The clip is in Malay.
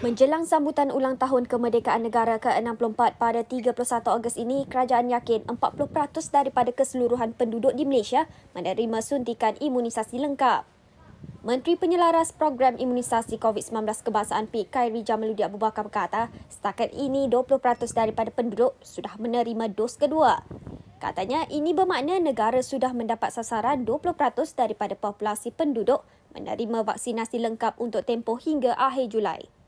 Menjelang sambutan ulang tahun kemerdekaan negara ke-64 pada 31 Ogos ini, kerajaan yakin 40% daripada keseluruhan penduduk di Malaysia menerima suntikan imunisasi lengkap. Menteri Penyelaras Program Imunisasi COVID-19 Kebangsaan PIK Khairi Jamaluddin Abu Bakar berkata, setakat ini 20% daripada penduduk sudah menerima dos kedua. Katanya ini bermakna negara sudah mendapat sasaran 20% daripada populasi penduduk menerima vaksinasi lengkap untuk tempoh hingga akhir Julai.